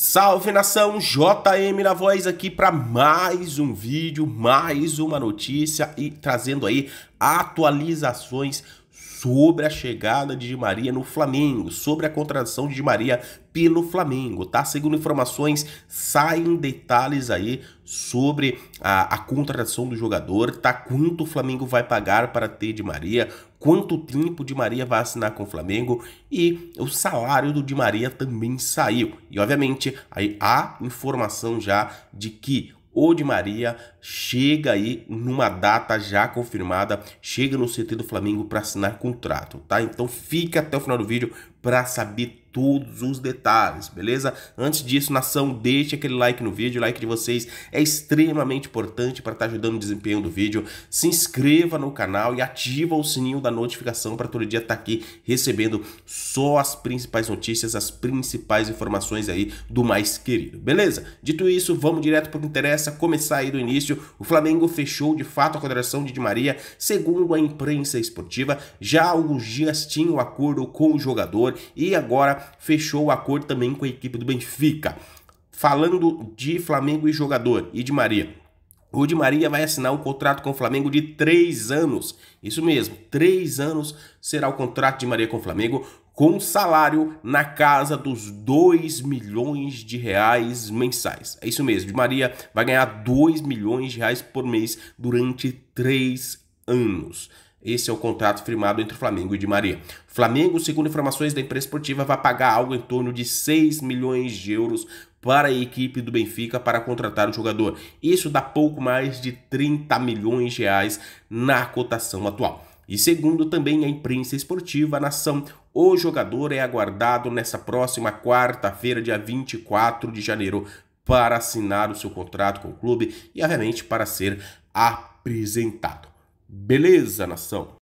Salve nação, JM na voz aqui para mais um vídeo, mais uma notícia e trazendo aí atualizações sobre a chegada de Di Maria no Flamengo, sobre a contratação de Di Maria pelo Flamengo, tá? Segundo informações, saem detalhes aí sobre a, a contratação do jogador, tá? Quanto o Flamengo vai pagar para ter Di Maria, quanto tempo Di Maria vai assinar com o Flamengo e o salário do Di Maria também saiu. E obviamente aí há informação já de que ou de Maria chega aí numa data já confirmada, chega no CT do Flamengo para assinar contrato, tá? Então fica até o final do vídeo para saber todos os detalhes, beleza? Antes disso, nação, deixe aquele like no vídeo, o like de vocês é extremamente importante para estar tá ajudando o desempenho do vídeo. Se inscreva no canal e ativa o sininho da notificação para todo dia estar tá aqui recebendo só as principais notícias, as principais informações aí do mais querido, beleza? Dito isso, vamos direto para o que interessa, começar aí do início. O Flamengo fechou de fato a contratação de Di Maria, segundo a imprensa esportiva, já alguns dias tinha o um acordo com o jogador e agora fechou o acordo também com a equipe do Benfica. Falando de Flamengo e jogador, e de Maria. O Di Maria vai assinar um contrato com o Flamengo de três anos. Isso mesmo, três anos será o contrato de Maria com o Flamengo, com salário na casa dos 2 milhões de reais mensais. É isso mesmo, Di Maria vai ganhar 2 milhões de reais por mês durante três anos. Esse é o contrato firmado entre Flamengo e Di Maria. Flamengo, segundo informações da imprensa esportiva, vai pagar algo em torno de 6 milhões de euros para a equipe do Benfica para contratar o jogador. Isso dá pouco mais de 30 milhões de reais na cotação atual. E segundo também a imprensa esportiva, a nação, o jogador é aguardado nessa próxima quarta-feira, dia 24 de janeiro, para assinar o seu contrato com o clube e, obviamente, para ser apresentado. Beleza, nação!